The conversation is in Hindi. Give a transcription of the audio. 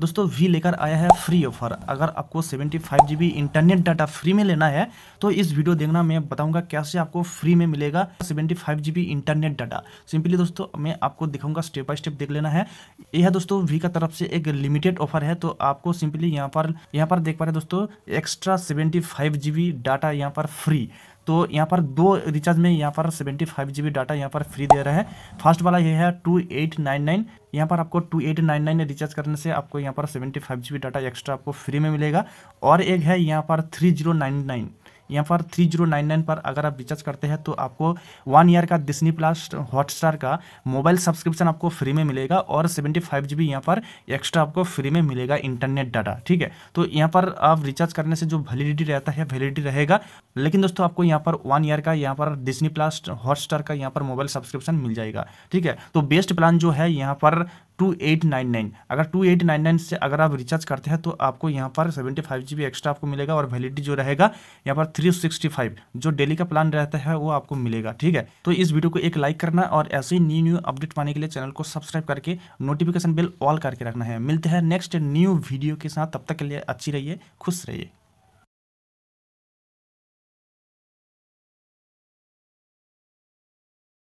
दोस्तों वी लेकर आया है फ्री ऑफर अगर आपको सेवेंटी फाइव जी बी इंटरनेट डाटा फ्री में लेना है तो इस वीडियो देखना मैं बताऊंगा कैसे आपको फ्री में मिलेगा सेवेंटी फाइव जी बी इंटरनेट डाटा सिंपली दोस्तों मैं आपको दिखाऊंगा स्टेप बाय स्टेप देख लेना है यह दोस्तों वी का तरफ से एक लिमिटेड ऑफर है तो आपको सिंपली यहाँ पर यहाँ पर देख पा रहे दोस्तों एक्स्ट्रा सेवेंटी फाइव जी बी डाटा यहाँ पर फ्री तो यहाँ पर दो रिचार्ज में यहाँ पर सेवेंटी फाइव जी बी डाटा यहाँ पर फ्री दे रहा है फर्स्ट वाला ये है टू एट नाइन नाइन यहाँ पर आपको two eight nine nine recharge करने से आपको यहाँ पर सेवेंटी फाइव जी बी डाटा एक्स्ट्रा आपको फ्री में मिलेगा और एक है यहाँ पर थ्री जीरो नाइन नाइन यहाँ पर थ्री जीरो नाइन नाइन पर अगर आप रिचार्ज करते हैं तो आपको वन ईयर का डिस्नी प्लस हॉटस्टार का मोबाइल सब्सक्रिप्शन आपको फ्री में मिलेगा और सेवेंटी फाइव जी बी यहाँ पर एक्स्ट्रा आपको फ्री में मिलेगा इंटरनेट डाटा ठीक है तो यहाँ पर आप रिचार्ज करने से जो वैलिडिटी रहता है वैलिडिटी रहेगा लेकिन दोस्तों आपको यहाँ पर वन ईयर का यहाँ पर डिस्नी प्लस हॉटस्टार का यहाँ पर मोबाइल सब्सक्रिप्शन मिल जाएगा ठीक है तो बेस्ट प्लान जो है यहाँ पर टू एट नाइन नाइन अगर टू एट नाइन नाइन से अगर आप रिचार्ज करते हैं तो आपको यहाँ पर सेवेंटी फाइव जी बी एक्स्ट्रा आपको मिलेगा और वैलिडिटी जो रहेगा यहाँ पर थ्री सिक्सटी फाइव जो डेली का प्लान रहता है वो आपको मिलेगा ठीक है तो इस वीडियो को एक लाइक करना और ऐसे ही न्यू न्यू अपडेट पाने के लिए चैनल को सब्सक्राइब करके नोटिफिकेशन बिल ऑल करके रखना है मिलते हैं नेक्स्ट न्यू वीडियो के साथ तब तक के लिए अच्छी रहिए खुश रहिए